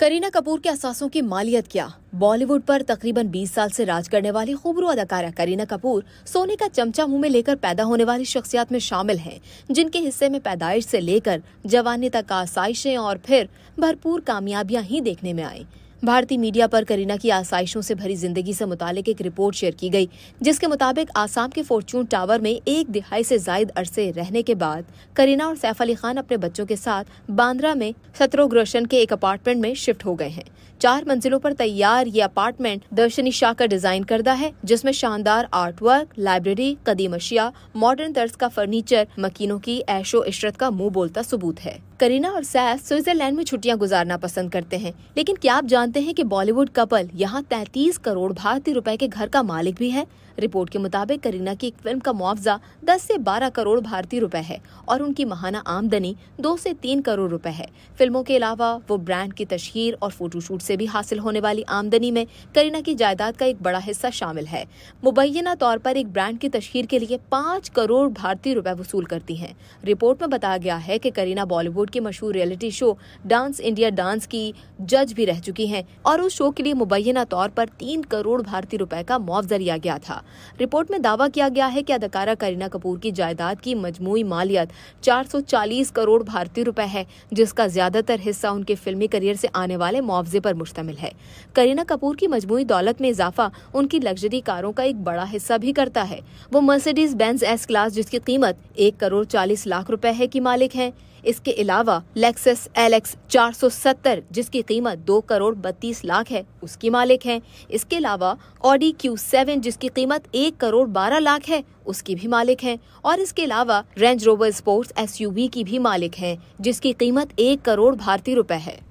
करीना कपूर के असासों की मालियत क्या बॉलीवुड पर तकरीबन 20 साल से राज करने वाली खूबरू अदाकारा करीना कपूर सोने का चमचा मुंह में लेकर पैदा होने वाली शख्सियात में शामिल हैं जिनके हिस्से में पैदाइश से लेकर जवानी तक आसाइशें और फिर भरपूर कामयाबियां ही देखने में आई भारतीय मीडिया पर करीना की आसाइशों से भरी जिंदगी से मुतालिक एक रिपोर्ट शेयर की गई जिसके मुताबिक आसाम के फॉर्चून टावर में एक दिहाई से जायद अरसे रहने के बाद करीना और सैफ अली खान अपने बच्चों के साथ बांद्रा में सत्रो रोशन के एक अपार्टमेंट में शिफ्ट हो गए हैं चार मंजिलों पर तैयार ये अपार्टमेंट दर्शनी शाह का डिजाइन करता है जिसमें शानदार आर्ट वर्क लाइब्रेरी कदीम अशिया मॉडर्न तर्ज का फर्नीचर मकीनों की ऐशो इशरत का मुंह बोलता सबूत है करीना और सैफ स्विट्जरलैंड में छुट्टियां गुजारना पसंद करते हैं लेकिन क्या आप जानते जानते हैं कि बॉलीवुड कपल यहाँ 33 करोड़ भारतीय रुपए के घर का मालिक भी है रिपोर्ट के मुताबिक करीना की एक फिल्म का मुआवजा 10 से 12 करोड़ भारतीय रुपए है और उनकी महाना आमदनी 2 से 3 करोड़ रुपए है फिल्मों के अलावा वो ब्रांड की तशहर और फोटोशूट से भी हासिल होने वाली आमदनी में करीना की जायदाद का एक बड़ा हिस्सा शामिल है मुबैना तौर पर एक ब्रांड की तशहर के लिए पाँच करोड़ भारतीय रुपए वसूल करती है रिपोर्ट में बताया गया है की करीना बॉलीवुड के मशहूर reality show dance India dance की जज भी रह चुकी है है और उस शो के लिए मुबैना तौर पर तीन करोड़ भारतीय रुपए का मुआवजा लिया गया था रिपोर्ट में दावा किया गया है कि अदाकारा करीना कपूर की जायदाद की मजमू मालियत 440 करोड़ भारतीय रुपए है जिसका ज्यादातर हिस्सा उनके फिल्मी करियर से आने वाले मुआवजे पर मुश्तमिल है करीना कपूर की मजमू दौलत में इजाफा उनकी लग्जरी कारों का एक बड़ा हिस्सा भी करता है वो मर्सिडीज बेंज एस क्लास जिसकी कीमत एक करोड़ चालीस लाख रुपए है की मालिक है इसके अलावा लेक्सस एलेक्स 470 जिसकी कीमत दो करोड़ बत्तीस लाख है उसकी मालिक हैं इसके अलावा ऑडी क्यू सेवन जिसकी कीमत एक करोड़ बारह लाख है उसकी भी मालिक हैं और इसके अलावा रेंज रोवर स्पोर्ट्स एसयूवी की भी मालिक हैं जिसकी कीमत एक करोड़ भारतीय रुपए है